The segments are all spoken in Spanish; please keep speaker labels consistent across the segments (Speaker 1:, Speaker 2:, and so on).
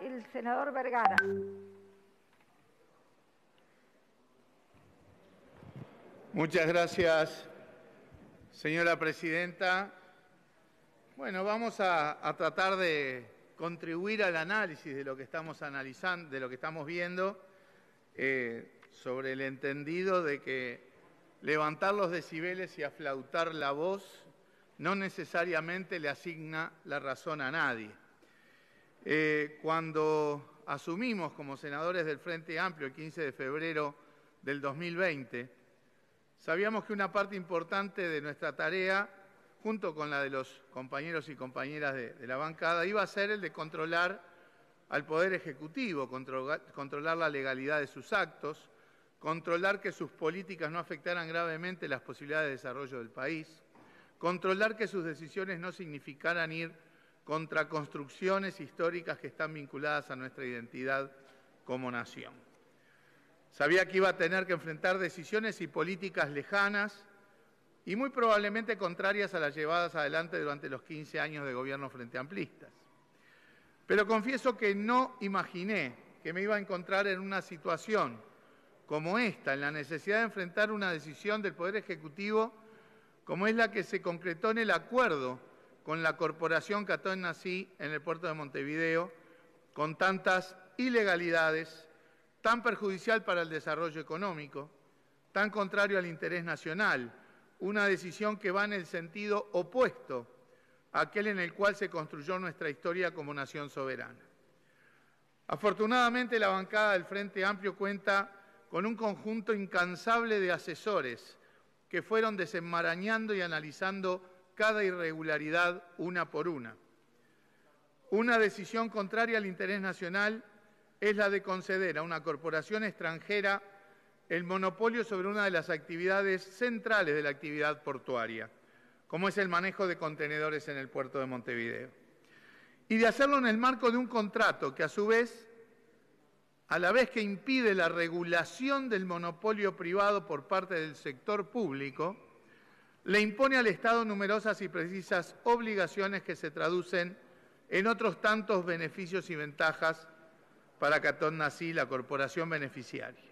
Speaker 1: el senador Vergara. Muchas gracias, señora presidenta. Bueno, vamos a, tratar de contribuir al análisis de lo que estamos analizando, de lo que estamos viendo, eh, sobre el entendido de que levantar los decibeles y aflautar la voz no necesariamente le asigna la razón a nadie. Eh, cuando asumimos como senadores del Frente Amplio el 15 de febrero del 2020, sabíamos que una parte importante de nuestra tarea, junto con la de los compañeros y compañeras de, la bancada, iba a ser el de controlar al Poder Ejecutivo, controlar la legalidad de sus actos, controlar que sus políticas no afectaran gravemente las posibilidades de desarrollo del país, controlar que sus decisiones no significaran ir contra construcciones históricas que están vinculadas a nuestra identidad como nación. Sabía que iba a tener que enfrentar decisiones y políticas lejanas y muy probablemente contrarias a las llevadas adelante durante los 15 años de gobierno frente amplistas. Pero confieso que no imaginé que me iba a encontrar en una situación como esta, en la necesidad de enfrentar una decisión del Poder Ejecutivo como es la que se concretó en el acuerdo con la corporación Catón Nací en el puerto de Montevideo, con tantas ilegalidades, tan perjudicial para el desarrollo económico, tan contrario al interés nacional, una decisión que va en el sentido opuesto a aquel en el cual se construyó nuestra historia como nación soberana. Afortunadamente, la bancada del Frente Amplio cuenta con un conjunto incansable de asesores que fueron desenmarañando y analizando cada irregularidad una por una. Una decisión contraria al interés nacional es la de conceder a una corporación extranjera el monopolio sobre una de las actividades centrales de la actividad portuaria, como es el manejo de contenedores en el puerto de Montevideo, y de hacerlo en el marco de un contrato que a su vez, a la vez que impide la regulación del monopolio privado por parte del sector público, le impone al Estado numerosas y precisas obligaciones que se traducen en otros tantos beneficios y ventajas para Catón Nací, la corporación beneficiaria.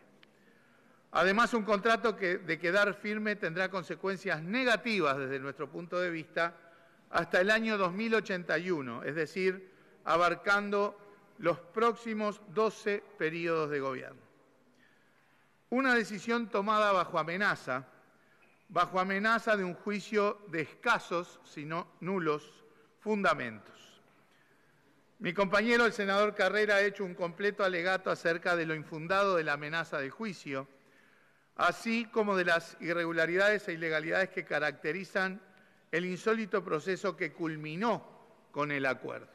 Speaker 1: Además, un contrato que, de quedar firme tendrá consecuencias negativas desde nuestro punto de vista hasta el año 2081, es decir, abarcando los próximos 12 periodos de gobierno. Una decisión tomada bajo amenaza bajo amenaza de un juicio de escasos, si no nulos, fundamentos. Mi compañero, el senador Carrera, ha hecho un completo alegato acerca de lo infundado de la amenaza de juicio, así como de las irregularidades e ilegalidades que caracterizan el insólito proceso que culminó con el acuerdo.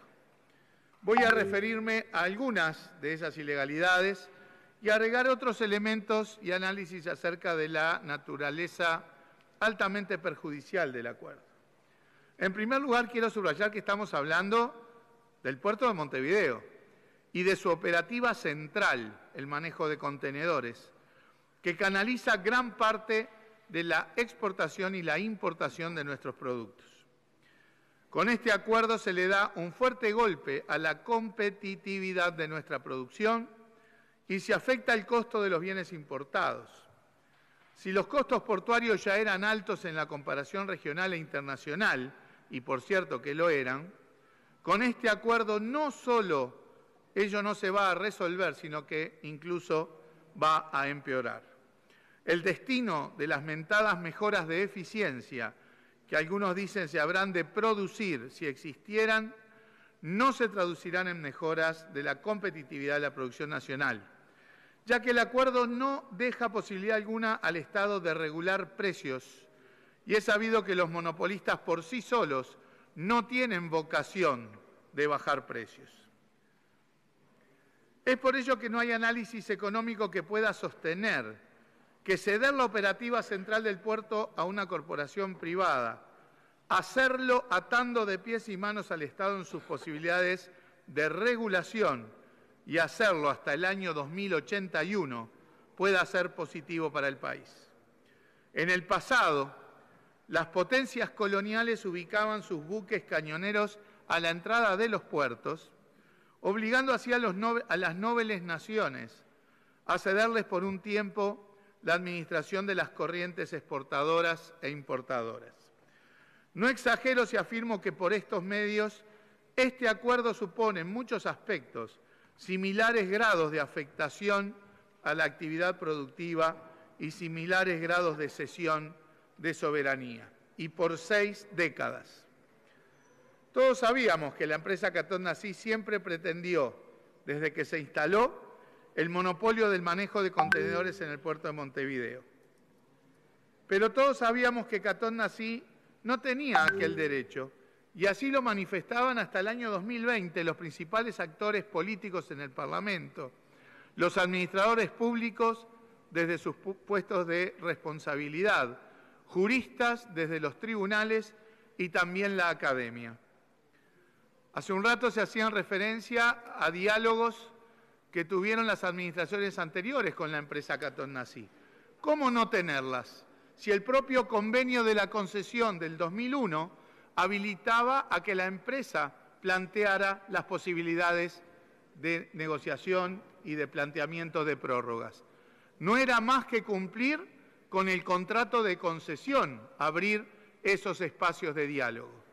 Speaker 1: Voy a referirme a algunas de esas ilegalidades y agregar otros elementos y análisis acerca de la naturaleza altamente perjudicial del acuerdo. En primer lugar, quiero subrayar que estamos hablando del puerto de Montevideo y de su operativa central, el manejo de contenedores, que canaliza gran parte de la exportación y la importación de nuestros productos. Con este acuerdo se le da un fuerte golpe a la competitividad de nuestra producción y se afecta el costo de los bienes importados si los costos portuarios ya eran altos en la comparación regional e internacional, y por cierto que lo eran, con este acuerdo no solo ello no se va a resolver, sino que incluso va a empeorar. El destino de las mentadas mejoras de eficiencia, que algunos dicen se habrán de producir si existieran, no se traducirán en mejoras de la competitividad de la producción nacional ya que el acuerdo no deja posibilidad alguna al Estado de regular precios y es sabido que los monopolistas por sí solos no tienen vocación de bajar precios. Es por ello que no hay análisis económico que pueda sostener que ceder la operativa central del puerto a una corporación privada, hacerlo atando de pies y manos al Estado en sus posibilidades de regulación y hacerlo hasta el año 2081 pueda ser positivo para el país. En el pasado, las potencias coloniales ubicaban sus buques cañoneros a la entrada de los puertos, obligando así a, las nobles naciones a cederles por un tiempo la administración de las corrientes exportadoras e importadoras. No exagero si afirmo que por estos medios este acuerdo supone en muchos aspectos similares grados de afectación a la actividad productiva y similares grados de cesión de soberanía, y por seis décadas. Todos sabíamos que la empresa Catón Nací siempre pretendió, desde que se instaló, el monopolio del manejo de contenedores en el puerto de Montevideo. Pero todos sabíamos que Catón Nací no tenía aquel derecho y así lo manifestaban hasta el año 2020 los principales actores políticos en el Parlamento, los administradores públicos desde sus puestos de responsabilidad, juristas desde los tribunales y también la academia. Hace un rato se hacían referencia a diálogos que tuvieron las administraciones anteriores con la empresa Catón ¿Cómo no tenerlas? Si el propio convenio de la concesión del 2001 habilitaba a que la empresa planteara las posibilidades de negociación y de planteamiento de prórrogas. No era más que cumplir con el contrato de concesión, abrir esos espacios de diálogo.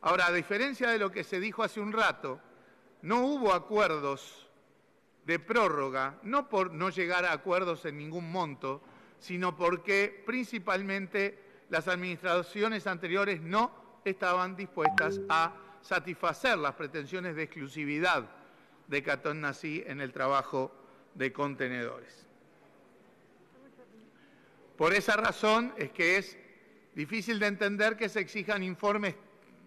Speaker 1: Ahora, a diferencia de lo que se dijo hace un rato, no hubo acuerdos de prórroga, no por no llegar a acuerdos en ningún monto, sino porque principalmente las administraciones anteriores no estaban dispuestas a satisfacer las pretensiones de exclusividad de Catón Nací en el trabajo de contenedores. Por esa razón es que es difícil de entender que se exijan informes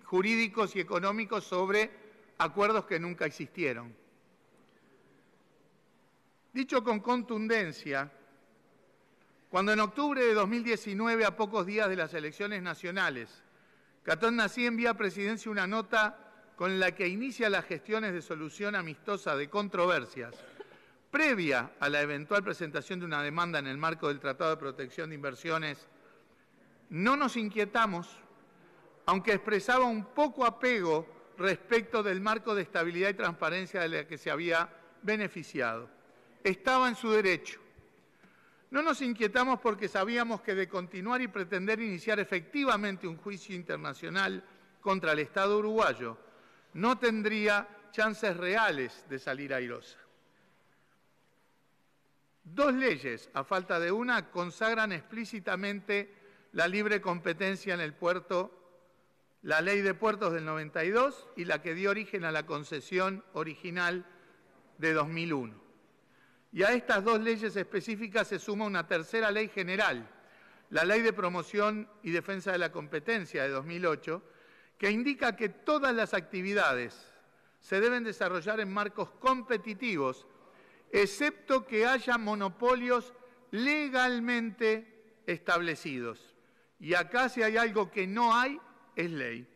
Speaker 1: jurídicos y económicos sobre acuerdos que nunca existieron. Dicho con contundencia, cuando en octubre de 2019, a pocos días de las elecciones nacionales, Catón Nací envía a presidencia una nota con la que inicia las gestiones de solución amistosa de controversias previa a la eventual presentación de una demanda en el marco del Tratado de Protección de Inversiones, no nos inquietamos, aunque expresaba un poco apego respecto del marco de estabilidad y transparencia de la que se había beneficiado. Estaba en su derecho no nos inquietamos porque sabíamos que de continuar y pretender iniciar efectivamente un juicio internacional contra el Estado uruguayo, no tendría chances reales de salir airosa. Dos leyes, a falta de una, consagran explícitamente la libre competencia en el puerto, la ley de puertos del 92 y la que dio origen a la concesión original de 2001. Y a estas dos leyes específicas se suma una tercera ley general, la Ley de Promoción y Defensa de la Competencia de 2008, que indica que todas las actividades se deben desarrollar en marcos competitivos, excepto que haya monopolios legalmente establecidos. Y acá si hay algo que no hay, es ley.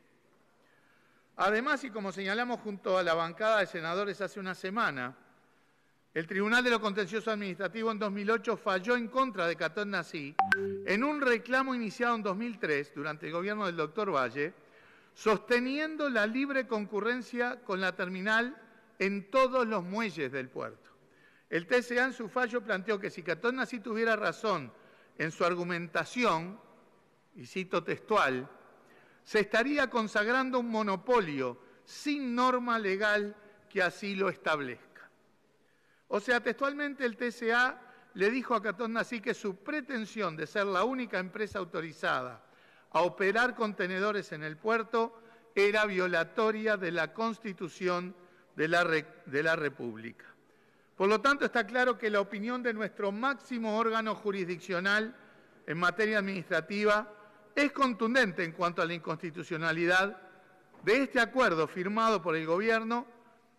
Speaker 1: Además, y como señalamos junto a la bancada de senadores hace una semana, el Tribunal de lo Contencioso Administrativo en 2008 falló en contra de Catón Nací en un reclamo iniciado en 2003 durante el gobierno del doctor Valle, sosteniendo la libre concurrencia con la terminal en todos los muelles del puerto. El TSA en su fallo planteó que si Catón Nací tuviera razón en su argumentación, y cito textual, se estaría consagrando un monopolio sin norma legal que así lo establezca. O sea, textualmente el TCA le dijo a Catón Nací que su pretensión de ser la única empresa autorizada a operar contenedores en el puerto era violatoria de la Constitución de la República. Por lo tanto, está claro que la opinión de nuestro máximo órgano jurisdiccional en materia administrativa es contundente en cuanto a la inconstitucionalidad de este acuerdo firmado por el Gobierno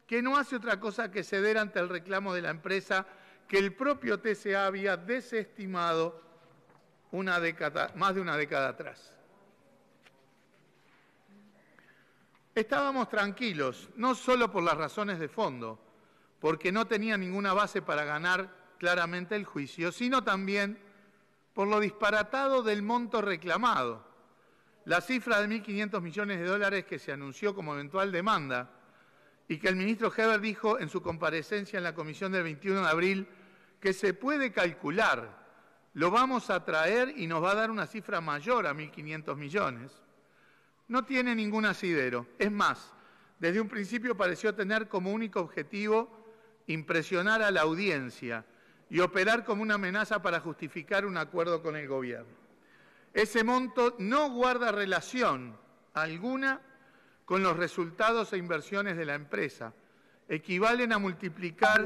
Speaker 1: que no hace otra cosa que ceder ante el reclamo de la empresa que el propio TCA había desestimado una década, más de una década atrás. Estábamos tranquilos, no solo por las razones de fondo, porque no tenía ninguna base para ganar claramente el juicio, sino también por lo disparatado del monto reclamado. La cifra de 1.500 millones de dólares que se anunció como eventual demanda y que el ministro Heber dijo en su comparecencia en la comisión del 21 de abril que se puede calcular, lo vamos a traer y nos va a dar una cifra mayor a 1.500 millones, no tiene ningún asidero. Es más, desde un principio pareció tener como único objetivo impresionar a la audiencia y operar como una amenaza para justificar un acuerdo con el gobierno. Ese monto no guarda relación alguna con los resultados e inversiones de la empresa, equivalen a multiplicar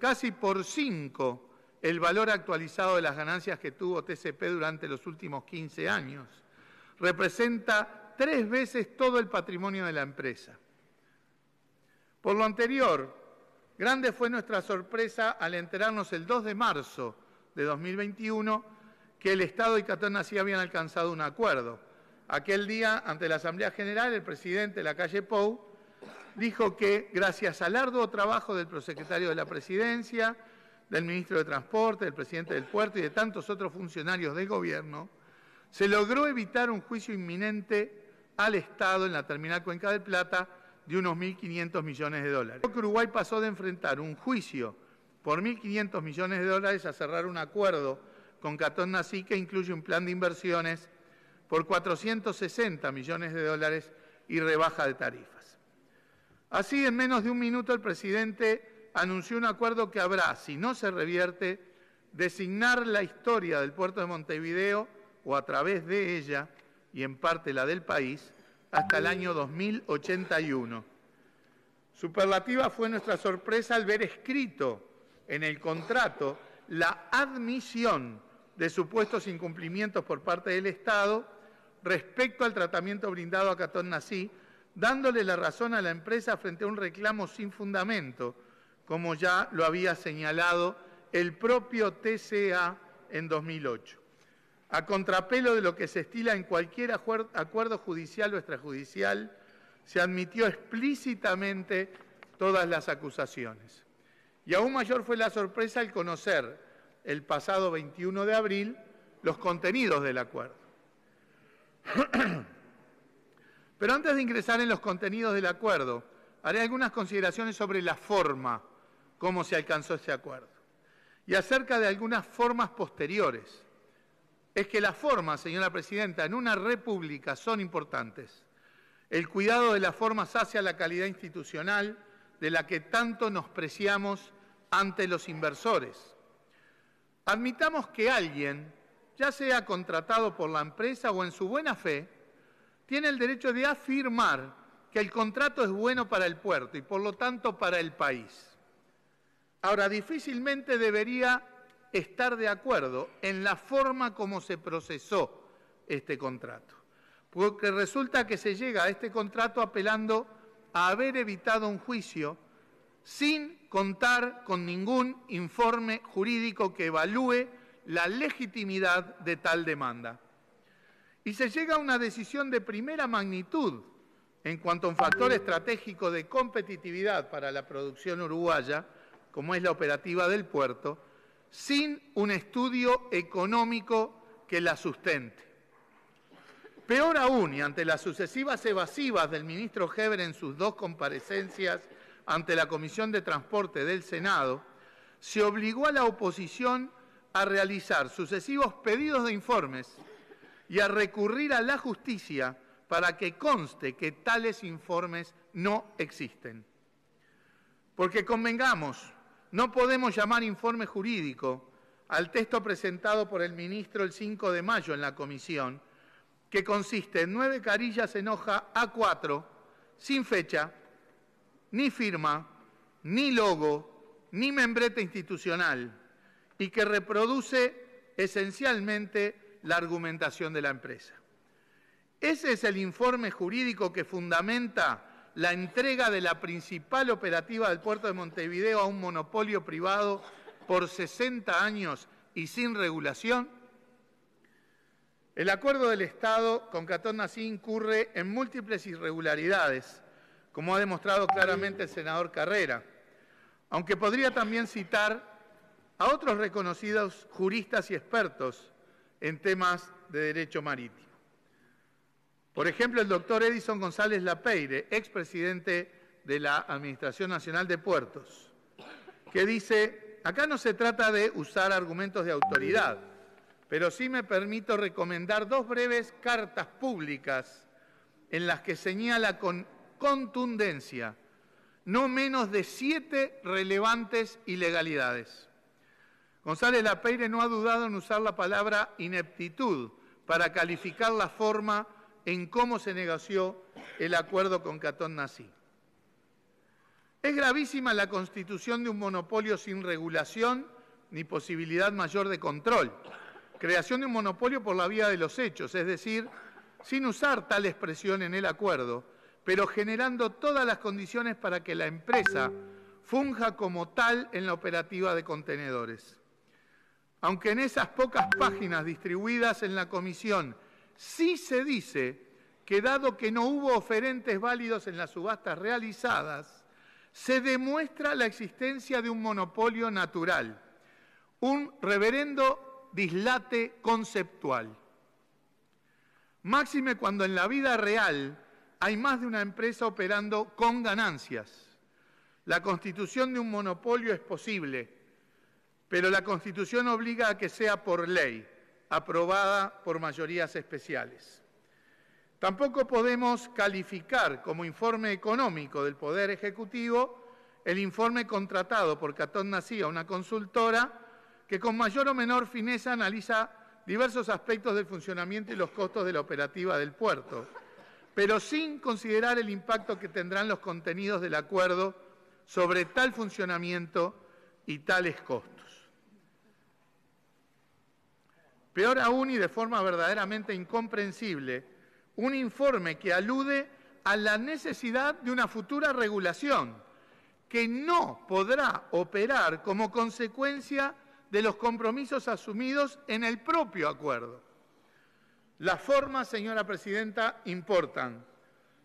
Speaker 1: casi por cinco el valor actualizado de las ganancias que tuvo TCP durante los últimos 15 años. Representa tres veces todo el patrimonio de la empresa. Por lo anterior, grande fue nuestra sorpresa al enterarnos el 2 de marzo de 2021 que el Estado y sí habían alcanzado un acuerdo Aquel día, ante la Asamblea General, el presidente de la calle Pou dijo que, gracias al arduo trabajo del prosecretario de la Presidencia, del ministro de Transporte, del presidente del puerto y de tantos otros funcionarios del gobierno, se logró evitar un juicio inminente al Estado en la terminal Cuenca del Plata de unos 1.500 millones de dólares. que Uruguay pasó de enfrentar un juicio por 1.500 millones de dólares a cerrar un acuerdo con Catón Nací que incluye un plan de inversiones por 460 millones de dólares y rebaja de tarifas. Así, en menos de un minuto, el presidente anunció un acuerdo que habrá, si no se revierte, designar la historia del puerto de Montevideo o a través de ella y en parte la del país hasta el año 2081. Superlativa fue nuestra sorpresa al ver escrito en el contrato la admisión de supuestos incumplimientos por parte del Estado respecto al tratamiento brindado a Catón Nací, dándole la razón a la empresa frente a un reclamo sin fundamento, como ya lo había señalado el propio TCA en 2008. A contrapelo de lo que se estila en cualquier acuerdo judicial o extrajudicial, se admitió explícitamente todas las acusaciones. Y aún mayor fue la sorpresa al conocer el pasado 21 de abril los contenidos del acuerdo. Pero antes de ingresar en los contenidos del acuerdo, haré algunas consideraciones sobre la forma, cómo se alcanzó ese acuerdo, y acerca de algunas formas posteriores. Es que las formas, señora presidenta, en una república son importantes. El cuidado de las formas hacia la calidad institucional de la que tanto nos preciamos ante los inversores. Admitamos que alguien ya sea contratado por la empresa o en su buena fe, tiene el derecho de afirmar que el contrato es bueno para el puerto y por lo tanto para el país. Ahora, difícilmente debería estar de acuerdo en la forma como se procesó este contrato, porque resulta que se llega a este contrato apelando a haber evitado un juicio sin contar con ningún informe jurídico que evalúe la legitimidad de tal demanda. Y se llega a una decisión de primera magnitud en cuanto a un factor estratégico de competitividad para la producción uruguaya, como es la operativa del puerto, sin un estudio económico que la sustente. Peor aún, y ante las sucesivas evasivas del ministro Heber en sus dos comparecencias ante la Comisión de Transporte del Senado, se obligó a la oposición a realizar sucesivos pedidos de informes y a recurrir a la justicia para que conste que tales informes no existen. Porque convengamos, no podemos llamar informe jurídico al texto presentado por el ministro el 5 de mayo en la comisión, que consiste en nueve carillas en hoja A4, sin fecha, ni firma, ni logo, ni membrete institucional y que reproduce esencialmente la argumentación de la empresa. Ese es el informe jurídico que fundamenta la entrega de la principal operativa del puerto de Montevideo a un monopolio privado por 60 años y sin regulación. El acuerdo del Estado con Catón Nací incurre en múltiples irregularidades, como ha demostrado claramente el senador Carrera, aunque podría también citar a otros reconocidos juristas y expertos en temas de derecho marítimo. Por ejemplo, el doctor Edison González Lapeire, expresidente de la Administración Nacional de Puertos, que dice, acá no se trata de usar argumentos de autoridad, pero sí me permito recomendar dos breves cartas públicas en las que señala con contundencia no menos de siete relevantes ilegalidades. González Lapeire no ha dudado en usar la palabra ineptitud para calificar la forma en cómo se negoció el acuerdo con Catón Nací. Es gravísima la constitución de un monopolio sin regulación ni posibilidad mayor de control. Creación de un monopolio por la vía de los hechos, es decir, sin usar tal expresión en el acuerdo, pero generando todas las condiciones para que la empresa funja como tal en la operativa de contenedores aunque en esas pocas páginas distribuidas en la comisión sí se dice que dado que no hubo oferentes válidos en las subastas realizadas, se demuestra la existencia de un monopolio natural, un reverendo dislate conceptual. Máxime cuando en la vida real hay más de una empresa operando con ganancias. La constitución de un monopolio es posible, pero la Constitución obliga a que sea por ley, aprobada por mayorías especiales. Tampoco podemos calificar como informe económico del Poder Ejecutivo el informe contratado por Catón Nacía, una consultora que con mayor o menor fineza analiza diversos aspectos del funcionamiento y los costos de la operativa del puerto, pero sin considerar el impacto que tendrán los contenidos del acuerdo sobre tal funcionamiento y tales costos. Peor aún y de forma verdaderamente incomprensible, un informe que alude a la necesidad de una futura regulación que no podrá operar como consecuencia de los compromisos asumidos en el propio acuerdo. Las formas, señora Presidenta, importan.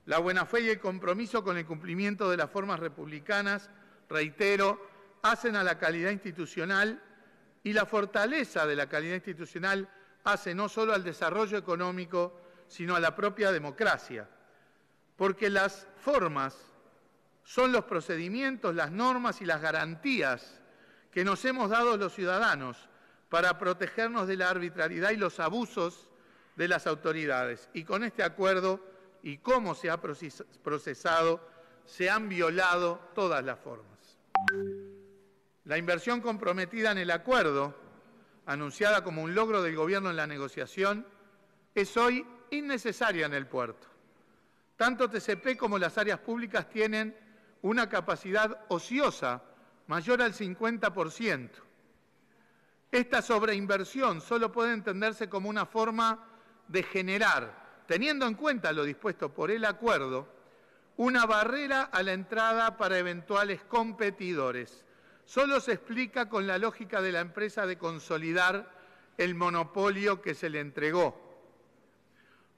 Speaker 1: La buena fe y el compromiso con el cumplimiento de las formas republicanas, reitero, hacen a la calidad institucional y la fortaleza de la calidad institucional hace no solo al desarrollo económico, sino a la propia democracia, porque las formas son los procedimientos, las normas y las garantías que nos hemos dado los ciudadanos para protegernos de la arbitrariedad y los abusos de las autoridades. Y con este acuerdo y cómo se ha procesado, se han violado todas las formas. La inversión comprometida en el acuerdo, anunciada como un logro del Gobierno en la negociación, es hoy innecesaria en el puerto. Tanto TCP como las áreas públicas tienen una capacidad ociosa mayor al 50%. Esta sobreinversión solo puede entenderse como una forma de generar, teniendo en cuenta lo dispuesto por el acuerdo, una barrera a la entrada para eventuales competidores solo se explica con la lógica de la empresa de consolidar el monopolio que se le entregó.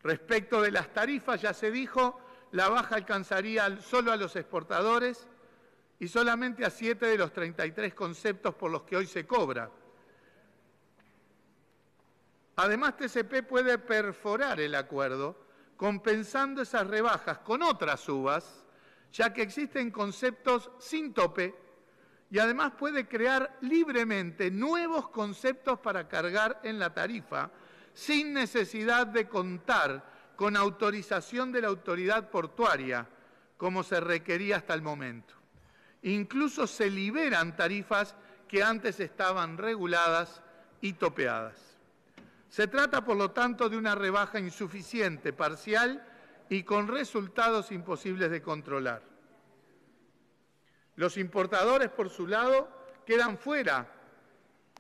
Speaker 1: Respecto de las tarifas, ya se dijo, la baja alcanzaría solo a los exportadores y solamente a siete de los 33 conceptos por los que hoy se cobra. Además, TCP puede perforar el acuerdo compensando esas rebajas con otras uvas, ya que existen conceptos sin tope y además puede crear libremente nuevos conceptos para cargar en la tarifa sin necesidad de contar con autorización de la autoridad portuaria, como se requería hasta el momento. Incluso se liberan tarifas que antes estaban reguladas y topeadas. Se trata, por lo tanto, de una rebaja insuficiente, parcial y con resultados imposibles de controlar. Los importadores, por su lado, quedan fuera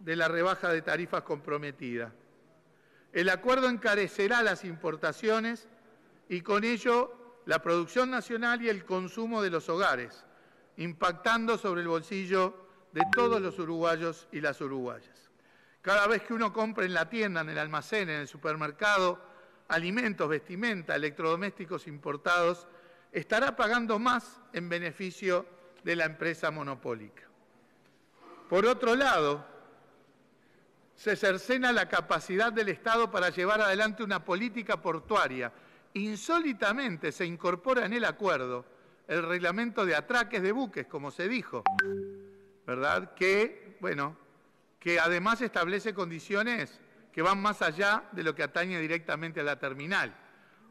Speaker 1: de la rebaja de tarifas comprometida. El acuerdo encarecerá las importaciones y con ello la producción nacional y el consumo de los hogares, impactando sobre el bolsillo de todos los uruguayos y las uruguayas. Cada vez que uno compre en la tienda, en el almacén, en el supermercado, alimentos, vestimenta, electrodomésticos importados, estará pagando más en beneficio de la empresa monopólica. Por otro lado, se cercena la capacidad del Estado para llevar adelante una política portuaria. Insólitamente se incorpora en el acuerdo el reglamento de atraques de buques, como se dijo, ¿verdad? Que, bueno, que además establece condiciones que van más allá de lo que atañe directamente a la terminal.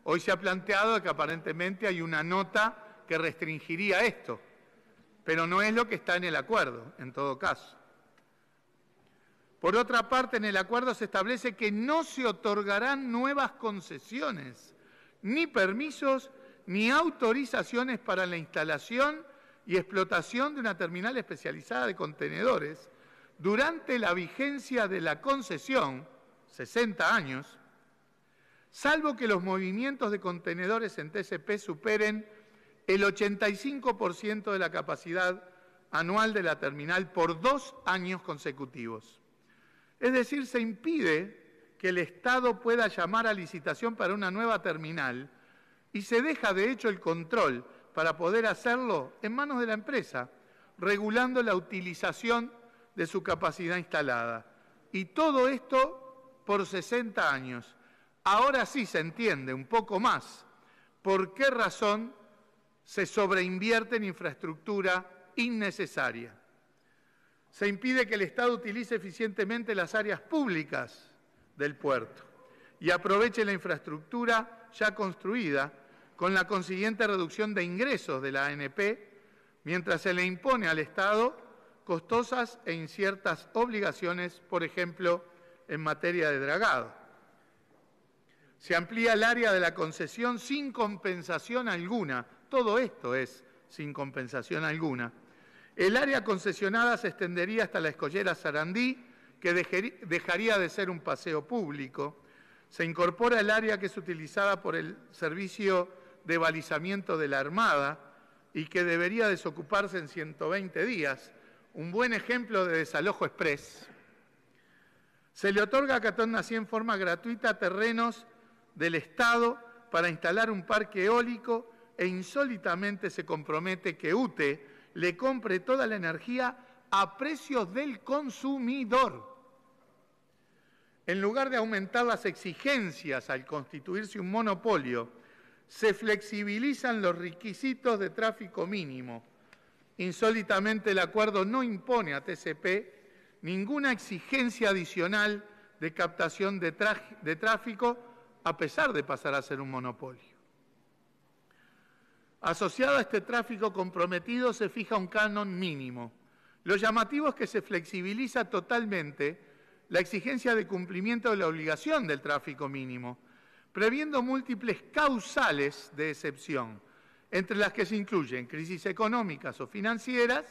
Speaker 1: Hoy se ha planteado que aparentemente hay una nota que restringiría esto pero no es lo que está en el acuerdo, en todo caso. Por otra parte, en el acuerdo se establece que no se otorgarán nuevas concesiones, ni permisos, ni autorizaciones para la instalación y explotación de una terminal especializada de contenedores durante la vigencia de la concesión, 60 años, salvo que los movimientos de contenedores en TCP superen el 85% de la capacidad anual de la terminal por dos años consecutivos. Es decir, se impide que el Estado pueda llamar a licitación para una nueva terminal y se deja de hecho el control para poder hacerlo en manos de la empresa, regulando la utilización de su capacidad instalada. Y todo esto por 60 años. Ahora sí se entiende un poco más por qué razón se sobreinvierte en infraestructura innecesaria. Se impide que el Estado utilice eficientemente las áreas públicas del puerto y aproveche la infraestructura ya construida con la consiguiente reducción de ingresos de la ANP, mientras se le impone al Estado costosas e inciertas obligaciones, por ejemplo, en materia de dragado. Se amplía el área de la concesión sin compensación alguna todo esto es sin compensación alguna. El área concesionada se extendería hasta la escollera Sarandí, que dejaría de ser un paseo público. Se incorpora el área que es utilizada por el servicio de balizamiento de la Armada y que debería desocuparse en 120 días. Un buen ejemplo de desalojo express. Se le otorga a Catón Nací en forma gratuita terrenos del Estado para instalar un parque eólico e insólitamente se compromete que UTE le compre toda la energía a precios del consumidor. En lugar de aumentar las exigencias al constituirse un monopolio, se flexibilizan los requisitos de tráfico mínimo. Insólitamente el acuerdo no impone a TCP ninguna exigencia adicional de captación de, de tráfico a pesar de pasar a ser un monopolio. Asociado a este tráfico comprometido se fija un canon mínimo. Lo llamativo es que se flexibiliza totalmente la exigencia de cumplimiento de la obligación del tráfico mínimo, previendo múltiples causales de excepción, entre las que se incluyen crisis económicas o financieras,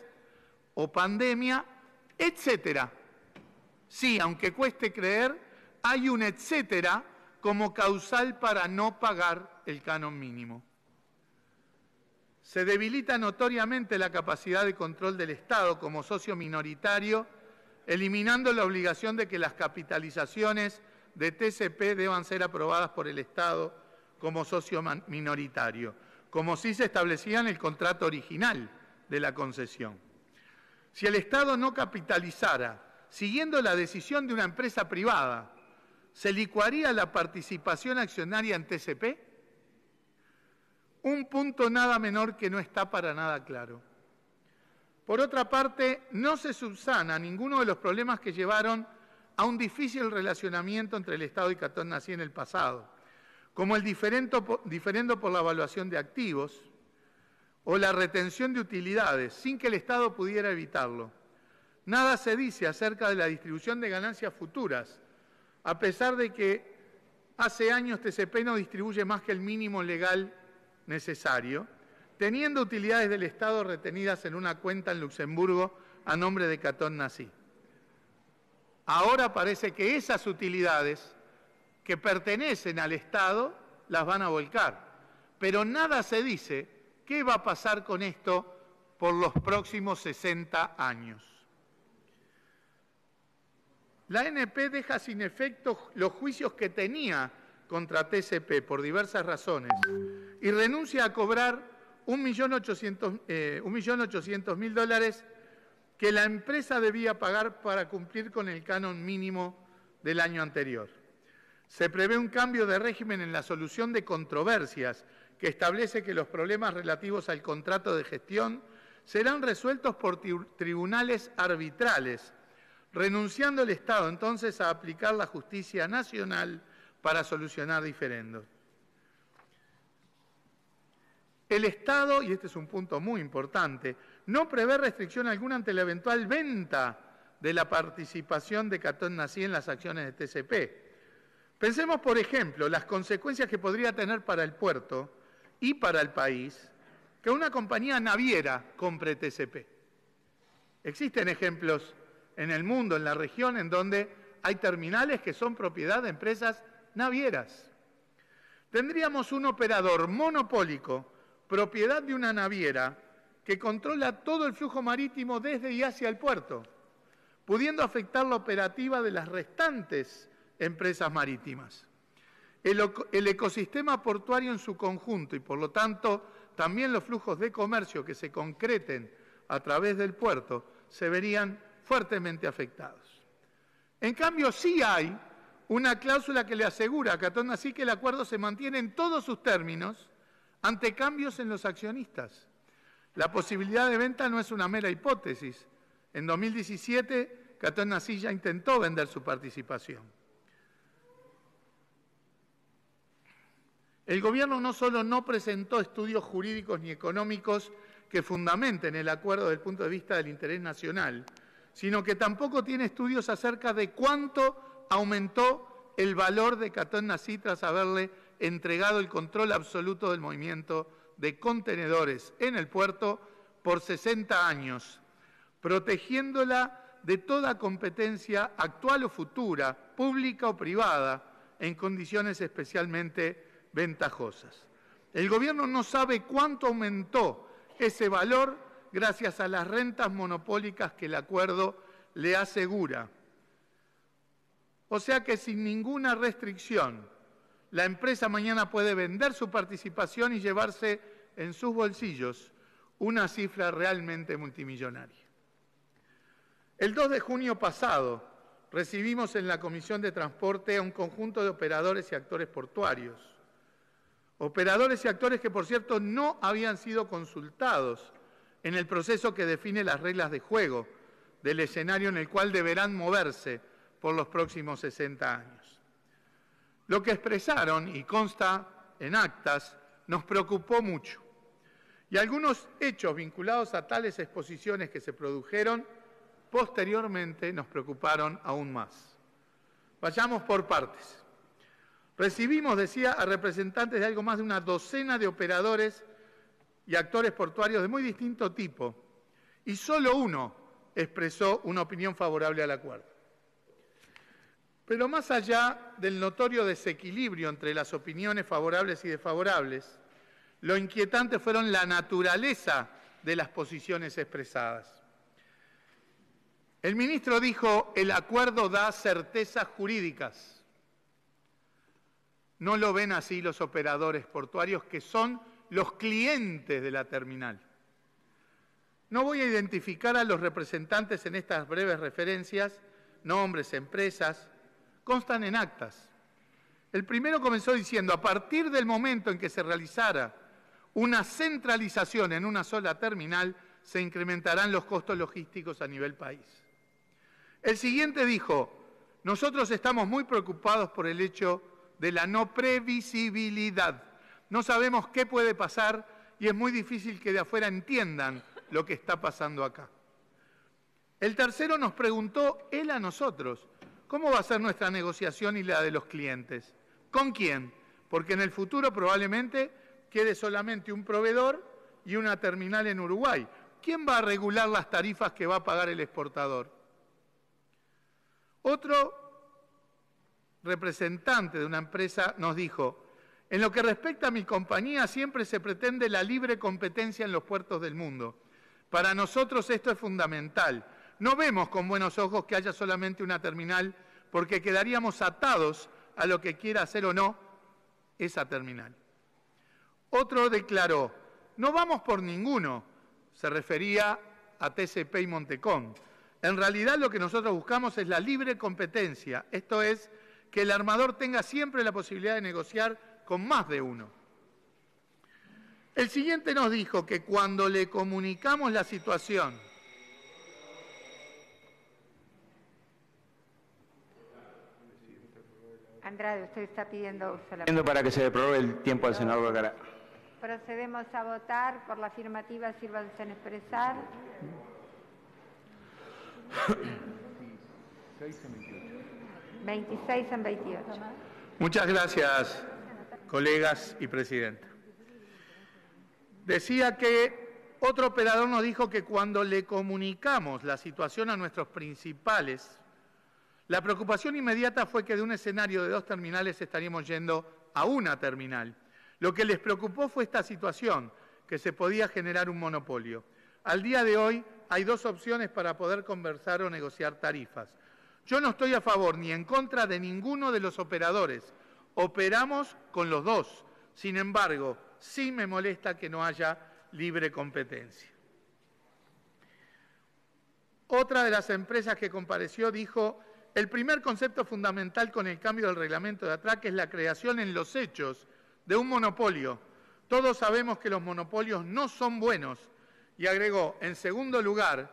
Speaker 1: o pandemia, etcétera. Sí, aunque cueste creer, hay un etcétera como causal para no pagar el canon mínimo. Se debilita notoriamente la capacidad de control del Estado como socio minoritario, eliminando la obligación de que las capitalizaciones de TCP deban ser aprobadas por el Estado como socio minoritario, como si se establecía en el contrato original de la concesión. Si el Estado no capitalizara, siguiendo la decisión de una empresa privada, ¿se licuaría la participación accionaria en TCP? un punto nada menor que no está para nada claro. Por otra parte, no se subsana ninguno de los problemas que llevaron a un difícil relacionamiento entre el Estado y Catón Nací en el pasado, como el diferendo por la evaluación de activos o la retención de utilidades, sin que el Estado pudiera evitarlo. Nada se dice acerca de la distribución de ganancias futuras, a pesar de que hace años TCP no distribuye más que el mínimo legal necesario, teniendo utilidades del Estado retenidas en una cuenta en Luxemburgo a nombre de Catón Nací. Ahora parece que esas utilidades que pertenecen al Estado las van a volcar, pero nada se dice qué va a pasar con esto por los próximos 60 años. La NP deja sin efecto los juicios que tenía contra TCP por diversas razones y renuncia a cobrar 1.800.000 eh, dólares que la empresa debía pagar para cumplir con el canon mínimo del año anterior. Se prevé un cambio de régimen en la solución de controversias que establece que los problemas relativos al contrato de gestión serán resueltos por tribunales arbitrales, renunciando el Estado entonces a aplicar la justicia nacional para solucionar diferendos. El Estado, y este es un punto muy importante, no prevé restricción alguna ante la eventual venta de la participación de Catón Nací en las acciones de TCP. Pensemos, por ejemplo, las consecuencias que podría tener para el puerto y para el país que una compañía naviera compre TCP. Existen ejemplos en el mundo, en la región, en donde hay terminales que son propiedad de empresas navieras. Tendríamos un operador monopólico, propiedad de una naviera, que controla todo el flujo marítimo desde y hacia el puerto, pudiendo afectar la operativa de las restantes empresas marítimas. El, ecosistema portuario en su conjunto y por lo tanto también los flujos de comercio que se concreten a través del puerto se verían fuertemente afectados. En cambio, sí hay una cláusula que le asegura a Catón así que el acuerdo se mantiene en todos sus términos ante cambios en los accionistas. La posibilidad de venta no es una mera hipótesis. En 2017, Catón Nací ya intentó vender su participación. El gobierno no solo no presentó estudios jurídicos ni económicos que fundamenten el acuerdo desde el punto de vista del interés nacional, sino que tampoco tiene estudios acerca de cuánto aumentó el valor de Catón Nací tras haberle entregado el control absoluto del movimiento de contenedores en el puerto por 60 años, protegiéndola de toda competencia actual o futura, pública o privada, en condiciones especialmente ventajosas. El gobierno no sabe cuánto aumentó ese valor gracias a las rentas monopólicas que el acuerdo le asegura o sea que sin ninguna restricción, la empresa mañana puede vender su participación y llevarse en sus bolsillos una cifra realmente multimillonaria. El 2 de junio pasado recibimos en la Comisión de Transporte a un conjunto de operadores y actores portuarios. Operadores y actores que, por cierto, no habían sido consultados en el proceso que define las reglas de juego del escenario en el cual deberán moverse por los próximos 60 años. Lo que expresaron, y consta en actas, nos preocupó mucho. Y algunos hechos vinculados a tales exposiciones que se produjeron posteriormente nos preocuparon aún más. Vayamos por partes. Recibimos, decía, a representantes de algo más de una docena de operadores y actores portuarios de muy distinto tipo, y solo uno expresó una opinión favorable al acuerdo. Pero más allá del notorio desequilibrio entre las opiniones favorables y desfavorables, lo inquietante fueron la naturaleza de las posiciones expresadas. El ministro dijo, el acuerdo da certezas jurídicas. No lo ven así los operadores portuarios que son los clientes de la terminal. No voy a identificar a los representantes en estas breves referencias, nombres, empresas, constan en actas. El primero comenzó diciendo, a partir del momento en que se realizara una centralización en una sola terminal, se incrementarán los costos logísticos a nivel país. El siguiente dijo, nosotros estamos muy preocupados por el hecho de la no previsibilidad. No sabemos qué puede pasar y es muy difícil que de afuera entiendan lo que está pasando acá. El tercero nos preguntó él a nosotros ¿Cómo va a ser nuestra negociación y la de los clientes? ¿Con quién? Porque en el futuro probablemente quede solamente un proveedor y una terminal en Uruguay. ¿Quién va a regular las tarifas que va a pagar el exportador? Otro representante de una empresa nos dijo, en lo que respecta a mi compañía siempre se pretende la libre competencia en los puertos del mundo. Para nosotros esto es fundamental no vemos con buenos ojos que haya solamente una terminal porque quedaríamos atados a lo que quiera hacer o no esa terminal. Otro declaró, no vamos por ninguno, se refería a TCP y Montecón. En realidad lo que nosotros buscamos es la libre competencia, esto es, que el armador tenga siempre la posibilidad de negociar con más de uno. El siguiente nos dijo que cuando le comunicamos la situación Andrade, usted está pidiendo uso Para que se el tiempo al senador Procedemos a votar por la afirmativa, sírvanse en expresar. 26 en 28. Muchas gracias, colegas y presidenta. Decía que otro operador nos dijo que cuando le comunicamos la situación a nuestros principales la preocupación inmediata fue que de un escenario de dos terminales estaríamos yendo a una terminal. Lo que les preocupó fue esta situación, que se podía generar un monopolio. Al día de hoy hay dos opciones para poder conversar o negociar tarifas. Yo no estoy a favor ni en contra de ninguno de los operadores. Operamos con los dos. Sin embargo, sí me molesta que no haya libre competencia. Otra de las empresas que compareció dijo el primer concepto fundamental con el cambio del reglamento de Atraque es la creación en los hechos de un monopolio. Todos sabemos que los monopolios no son buenos. Y agregó, en segundo lugar,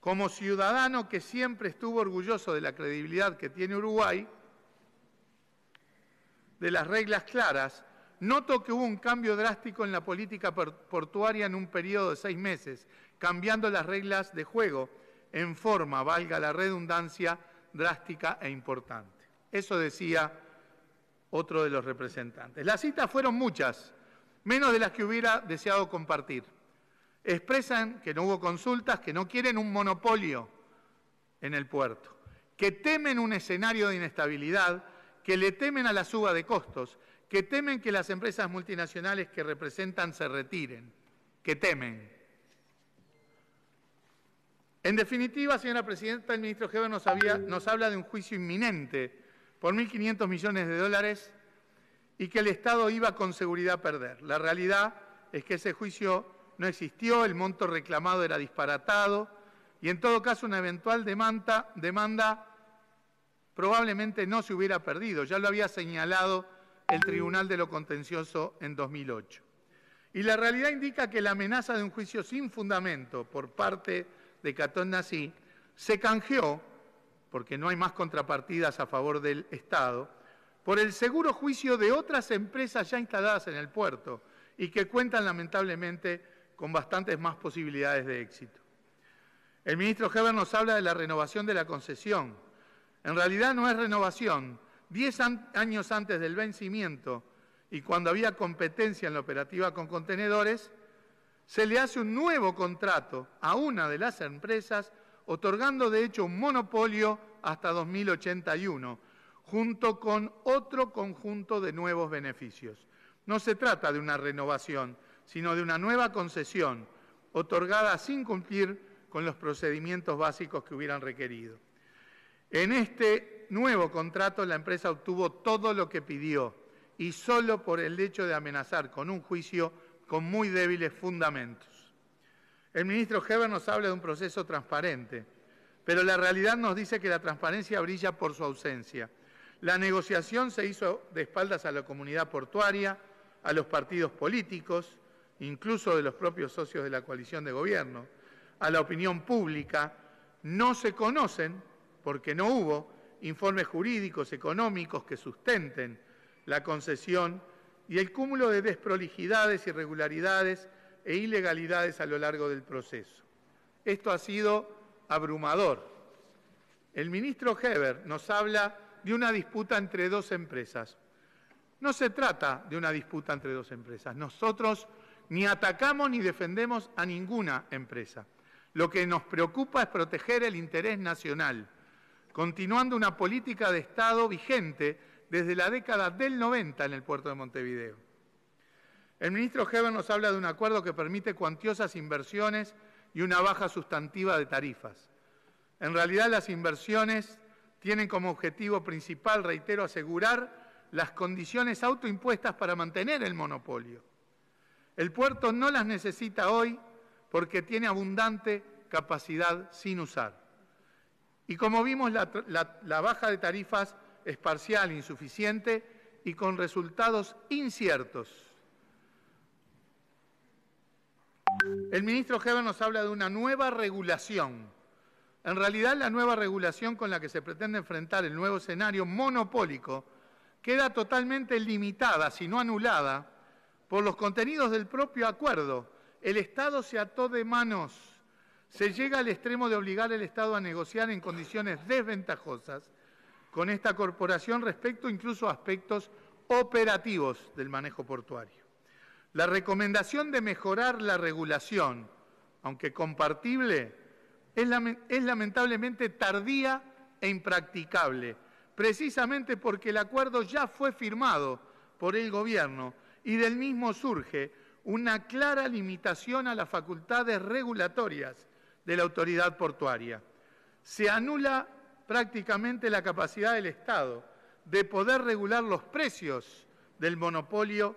Speaker 1: como ciudadano que siempre estuvo orgulloso de la credibilidad que tiene Uruguay, de las reglas claras, noto que hubo un cambio drástico en la política portuaria en un periodo de seis meses, cambiando las reglas de juego en forma, valga la redundancia, drástica e importante. Eso decía otro de los representantes. Las citas fueron muchas, menos de las que hubiera deseado compartir. Expresan que no hubo consultas, que no quieren un monopolio en el puerto, que temen un escenario de inestabilidad, que le temen a la suba de costos, que temen que las empresas multinacionales que representan se retiren, que temen. En definitiva, señora presidenta, el ministro Heber nos, habla de un juicio inminente por 1.500 millones de dólares y que el Estado iba con seguridad a perder. La realidad es que ese juicio no existió, el monto reclamado era disparatado y en todo caso una eventual demanda, demanda probablemente no se hubiera perdido, ya lo había señalado el Tribunal de lo Contencioso en 2008. Y la realidad indica que la amenaza de un juicio sin fundamento por parte de Catón Nací, se canjeó, porque no hay más contrapartidas a favor del Estado, por el seguro juicio de otras empresas ya instaladas en el puerto y que cuentan lamentablemente con bastantes más posibilidades de éxito. El ministro Heber nos habla de la renovación de la concesión. En realidad no es renovación. Diez años antes del vencimiento y cuando había competencia en la operativa con contenedores, se le hace un nuevo contrato a una de las empresas, otorgando de hecho un monopolio hasta 2081, junto con otro conjunto de nuevos beneficios. No se trata de una renovación, sino de una nueva concesión, otorgada sin cumplir con los procedimientos básicos que hubieran requerido. En este nuevo contrato la empresa obtuvo todo lo que pidió y solo por el hecho de amenazar con un juicio con muy débiles fundamentos. El ministro Heber nos habla de un proceso transparente, pero la realidad nos dice que la transparencia brilla por su ausencia. La negociación se hizo de espaldas a la comunidad portuaria, a los partidos políticos, incluso de los propios socios de la coalición de gobierno, a la opinión pública. No se conocen, porque no hubo, informes jurídicos, económicos que sustenten la concesión y el cúmulo de desprolijidades, irregularidades e ilegalidades a lo largo del proceso. Esto ha sido abrumador. El ministro Heber nos habla de una disputa entre dos empresas. No se trata de una disputa entre dos empresas. Nosotros ni atacamos ni defendemos a ninguna empresa. Lo que nos preocupa es proteger el interés nacional, continuando una política de Estado vigente desde la década del 90 en el puerto de Montevideo. El ministro Heber nos habla de un acuerdo que permite cuantiosas inversiones y una baja sustantiva de tarifas. En realidad las inversiones tienen como objetivo principal, reitero, asegurar las condiciones autoimpuestas para mantener el monopolio. El puerto no las necesita hoy porque tiene abundante capacidad sin usar. Y como vimos, la baja de tarifas es parcial, insuficiente y con resultados inciertos. El ministro Heber nos habla de una nueva regulación. En realidad, la nueva regulación con la que se pretende enfrentar el nuevo escenario monopólico queda totalmente limitada, si no anulada, por los contenidos del propio acuerdo. El Estado se ató de manos. Se llega al extremo de obligar al Estado a negociar en condiciones desventajosas con esta corporación respecto incluso a aspectos operativos del manejo portuario. La recomendación de mejorar la regulación, aunque compartible, es, lamentablemente tardía e impracticable, precisamente porque el acuerdo ya fue firmado por el Gobierno y del mismo surge una clara limitación a las facultades regulatorias de la autoridad portuaria. Se anula prácticamente la capacidad del Estado de poder regular los precios del monopolio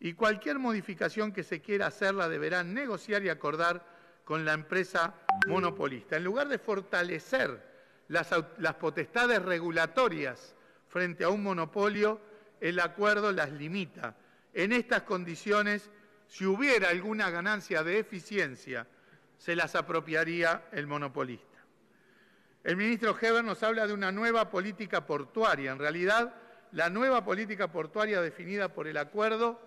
Speaker 1: y cualquier modificación que se quiera hacer la deberán negociar y acordar con la empresa monopolista. En lugar de fortalecer las, las potestades regulatorias frente a un monopolio, el acuerdo las limita. En estas condiciones, si hubiera alguna ganancia de eficiencia, se las apropiaría el monopolista. El ministro Heber nos habla de una nueva política portuaria. En realidad, la nueva política portuaria definida por el acuerdo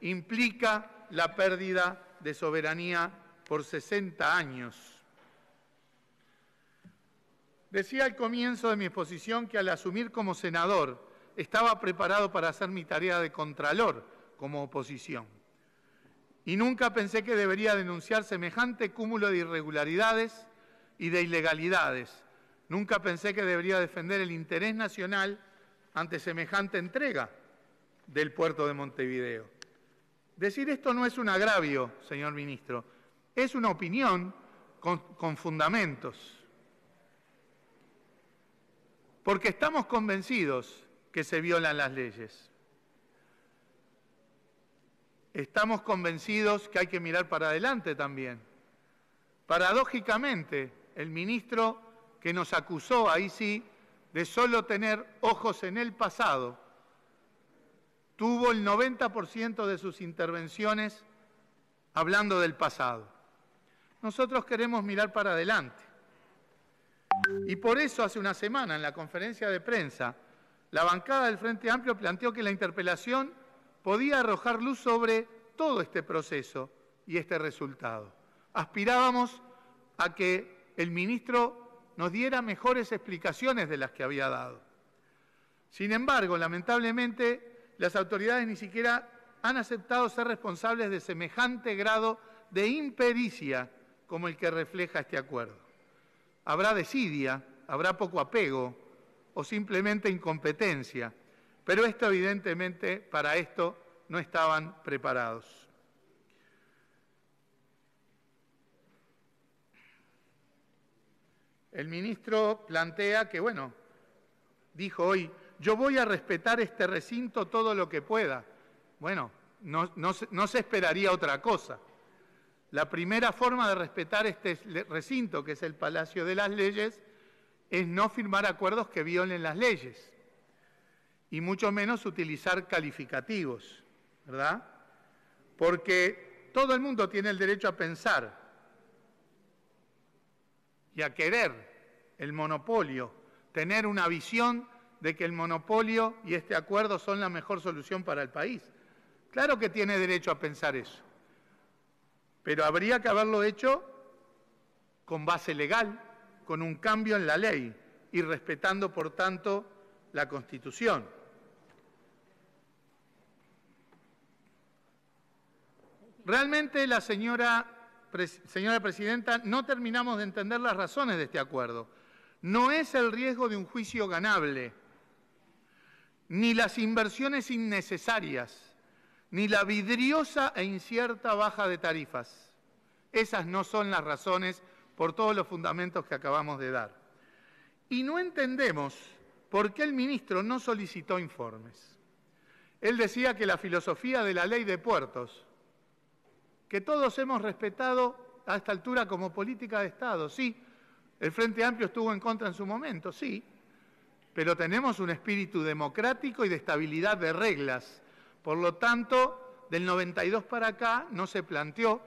Speaker 1: implica la pérdida de soberanía por 60 años. Decía al comienzo de mi exposición que al asumir como senador estaba preparado para hacer mi tarea de contralor como oposición. Y nunca pensé que debería denunciar semejante cúmulo de irregularidades y de ilegalidades Nunca pensé que debería defender el interés nacional ante semejante entrega del puerto de Montevideo. Decir esto no es un agravio, señor ministro, es una opinión con, fundamentos. Porque estamos convencidos que se violan las leyes. Estamos convencidos que hay que mirar para adelante también. Paradójicamente, el ministro que nos acusó, ahí sí, de solo tener ojos en el pasado, tuvo el 90% de sus intervenciones hablando del pasado. Nosotros queremos mirar para adelante. Y por eso hace una semana en la conferencia de prensa, la bancada del Frente Amplio planteó que la interpelación podía arrojar luz sobre todo este proceso y este resultado. Aspirábamos a que el ministro nos diera mejores explicaciones de las que había dado. Sin embargo, lamentablemente, las autoridades ni siquiera han aceptado ser responsables de semejante grado de impericia como el que refleja este acuerdo. Habrá desidia, habrá poco apego o simplemente incompetencia, pero esto evidentemente para esto no estaban preparados. El ministro plantea que, bueno, dijo hoy, yo voy a respetar este recinto todo lo que pueda. Bueno, no, se esperaría otra cosa. La primera forma de respetar este recinto, que es el Palacio de las Leyes, es no firmar acuerdos que violen las leyes y mucho menos utilizar calificativos, ¿verdad? Porque todo el mundo tiene el derecho a pensar, y a querer el monopolio, tener una visión de que el monopolio y este acuerdo son la mejor solución para el país. Claro que tiene derecho a pensar eso, pero habría que haberlo hecho con base legal, con un cambio en la ley y respetando, por tanto, la Constitución. Realmente la señora señora presidenta, no terminamos de entender las razones de este acuerdo. No es el riesgo de un juicio ganable, ni las inversiones innecesarias, ni la vidriosa e incierta baja de tarifas. Esas no son las razones por todos los fundamentos que acabamos de dar. Y no entendemos por qué el ministro no solicitó informes. Él decía que la filosofía de la ley de puertos que todos hemos respetado a esta altura como política de Estado. Sí, el Frente Amplio estuvo en contra en su momento, sí, pero tenemos un espíritu democrático y de estabilidad de reglas. Por lo tanto, del 92 para acá no se planteó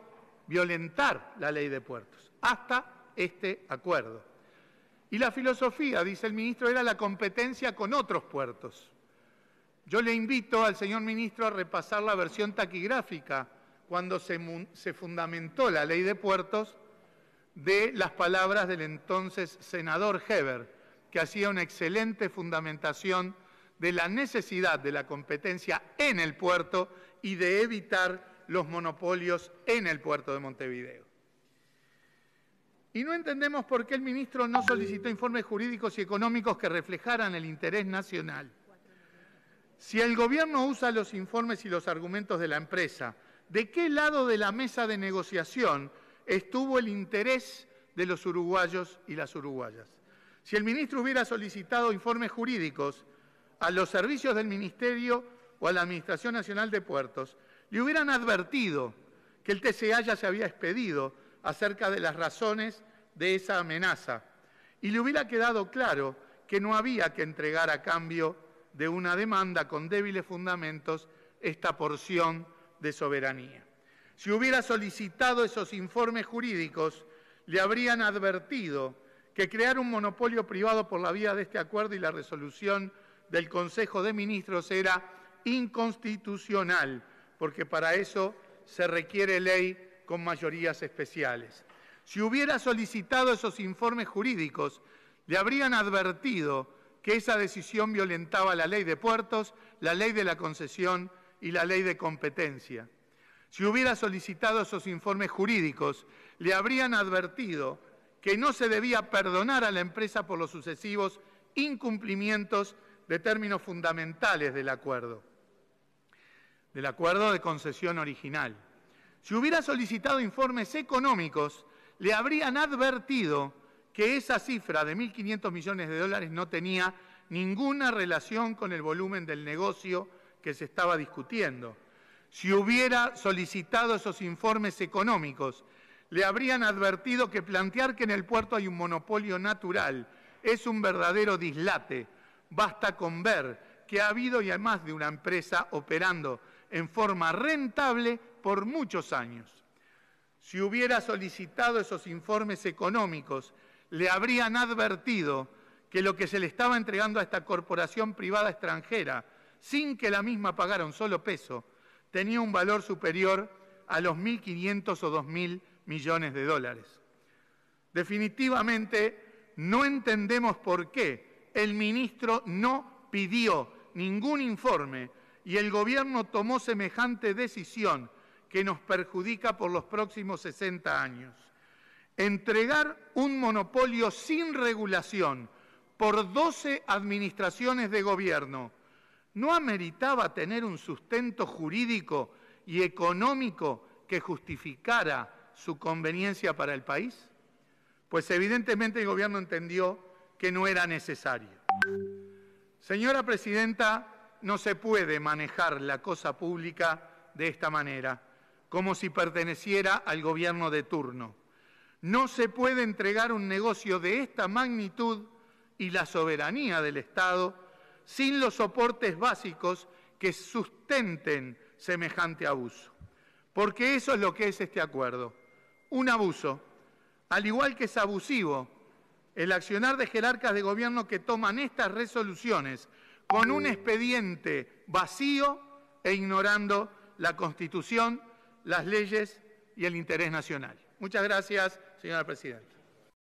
Speaker 1: violentar la ley de puertos, hasta este acuerdo. Y la filosofía, dice el ministro, era la competencia con otros puertos. Yo le invito al señor ministro a repasar la versión taquigráfica cuando se, fundamentó la ley de puertos de las palabras del entonces senador Heber, que hacía una excelente fundamentación de la necesidad de la competencia en el puerto y de evitar los monopolios en el puerto de Montevideo. Y no entendemos por qué el ministro no solicitó informes jurídicos y económicos que reflejaran el interés nacional. Si el gobierno usa los informes y los argumentos de la empresa de qué lado de la mesa de negociación estuvo el interés de los uruguayos y las uruguayas. Si el ministro hubiera solicitado informes jurídicos a los servicios del Ministerio o a la Administración Nacional de Puertos, le hubieran advertido que el TCA ya se había expedido acerca de las razones de esa amenaza y le hubiera quedado claro que no había que entregar a cambio de una demanda con débiles fundamentos esta porción de soberanía. Si hubiera solicitado esos informes jurídicos, le habrían advertido que crear un monopolio privado por la vía de este acuerdo y la resolución del Consejo de Ministros era inconstitucional, porque para eso se requiere ley con mayorías especiales. Si hubiera solicitado esos informes jurídicos, le habrían advertido que esa decisión violentaba la ley de puertos, la ley de la concesión y la ley de competencia. Si hubiera solicitado esos informes jurídicos, le habrían advertido que no se debía perdonar a la empresa por los sucesivos incumplimientos de términos fundamentales del acuerdo, del acuerdo de concesión original. Si hubiera solicitado informes económicos, le habrían advertido que esa cifra de 1.500 millones de dólares no tenía ninguna relación con el volumen del negocio que se estaba discutiendo. Si hubiera solicitado esos informes económicos, le habrían advertido que plantear que en el puerto hay un monopolio natural es un verdadero dislate. Basta con ver que ha habido y además de una empresa operando en forma rentable por muchos años. Si hubiera solicitado esos informes económicos, le habrían advertido que lo que se le estaba entregando a esta corporación privada extranjera sin que la misma pagara un solo peso, tenía un valor superior a los 1.500 o 2.000 millones de dólares. Definitivamente, no entendemos por qué el ministro no pidió ningún informe y el gobierno tomó semejante decisión que nos perjudica por los próximos 60 años. Entregar un monopolio sin regulación por 12 administraciones de gobierno no ameritaba tener un sustento jurídico y económico que justificara su conveniencia para el país? Pues evidentemente el gobierno entendió que no era necesario. Señora Presidenta, no se puede manejar la cosa pública de esta manera, como si perteneciera al gobierno de turno. No se puede entregar un negocio de esta magnitud y la soberanía del Estado sin los soportes básicos que sustenten semejante abuso. Porque eso es lo que es este acuerdo, un abuso. Al igual que es abusivo el accionar de jerarcas de gobierno que toman estas resoluciones con un expediente vacío e ignorando la Constitución, las leyes y el interés nacional. Muchas gracias, señora Presidenta.